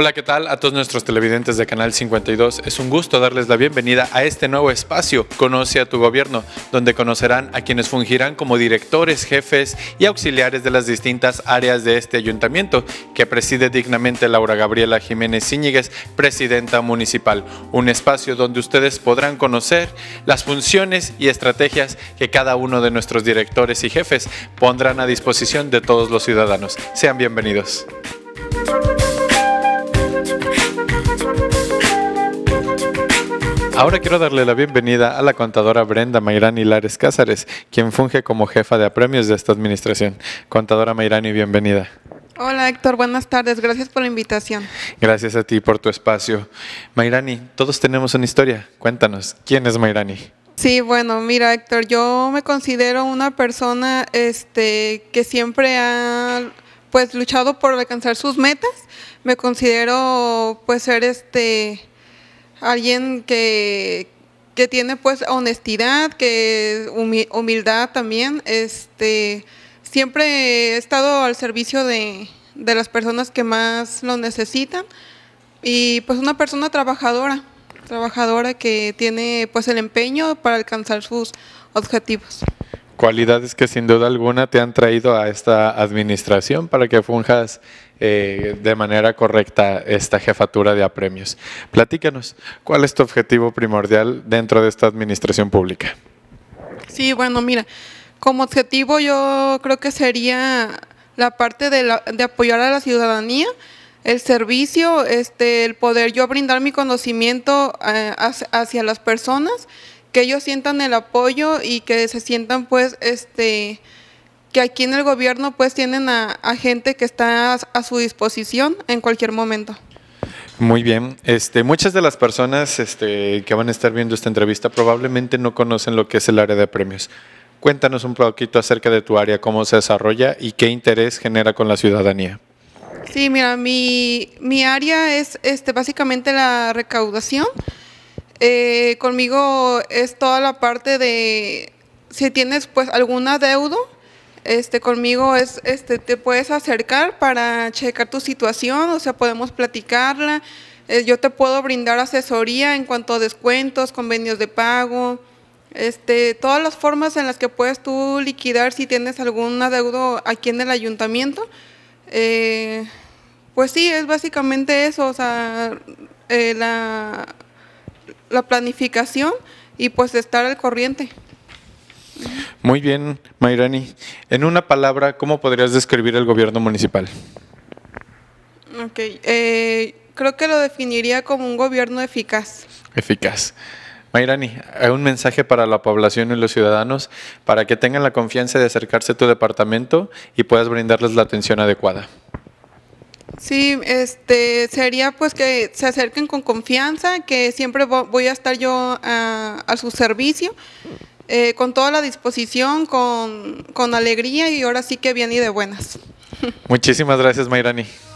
Hola, ¿qué tal? A todos nuestros televidentes de Canal 52, es un gusto darles la bienvenida a este nuevo espacio, Conoce a tu gobierno, donde conocerán a quienes fungirán como directores, jefes y auxiliares de las distintas áreas de este ayuntamiento, que preside dignamente Laura Gabriela Jiménez Iñiguez, presidenta municipal. Un espacio donde ustedes podrán conocer las funciones y estrategias que cada uno de nuestros directores y jefes pondrán a disposición de todos los ciudadanos. Sean bienvenidos. Ahora quiero darle la bienvenida a la contadora Brenda Mayrani Lares Cázares, quien funge como jefa de apremios de esta administración. Contadora Mayrani, bienvenida. Hola Héctor, buenas tardes, gracias por la invitación. Gracias a ti por tu espacio. Mayrani, todos tenemos una historia, cuéntanos, ¿quién es Mayrani? Sí, bueno, mira Héctor, yo me considero una persona este, que siempre ha pues luchado por alcanzar sus metas, me considero pues ser este alguien que, que tiene pues honestidad, que humildad también. Este, siempre he estado al servicio de, las personas que más lo necesitan y pues una persona trabajadora, trabajadora que tiene pues el empeño para alcanzar sus objetivos cualidades que sin duda alguna te han traído a esta administración para que funjas eh, de manera correcta esta jefatura de apremios. Platícanos, ¿cuál es tu objetivo primordial dentro de esta administración pública? Sí, bueno, mira, como objetivo yo creo que sería la parte de, apoyar a la ciudadanía, el servicio, este, el poder yo brindar mi conocimiento eh, hacia las personas que ellos sientan el apoyo y que se sientan pues este que aquí en el gobierno pues tienen a, gente que está a, su disposición en cualquier momento. Muy bien, este, muchas de las personas este, que van a estar viendo esta entrevista probablemente no conocen lo que es el área de premios. Cuéntanos un poquito acerca de tu área, cómo se desarrolla y qué interés genera con la ciudadanía. Sí, mira, mi, área es este, básicamente la recaudación. Eh, conmigo es toda la parte de si tienes pues algún adeudo, este, conmigo es, este, te puedes acercar para checar tu situación, o sea, podemos platicarla. Eh, yo te puedo brindar asesoría en cuanto a descuentos, convenios de pago, este, todas las formas en las que puedes tú liquidar si tienes algún adeudo aquí en el ayuntamiento. Eh, pues sí, es básicamente eso, o sea, la la planificación y pues estar al corriente. Muy bien, Mayrani. En una palabra, ¿cómo podrías describir el gobierno municipal? Ok, eh, creo que lo definiría como un gobierno eficaz. Eficaz. Mayrani, hay un mensaje para la población y los ciudadanos para que tengan la confianza de acercarse a tu departamento y puedas brindarles la atención adecuada. Sí, este, sería pues que se acerquen con confianza, que siempre voy a estar yo ah, a, su servicio, eh, con toda la disposición, con, con alegría y ahora sí que bien y de buenas. Muchísimas gracias, Mayrani.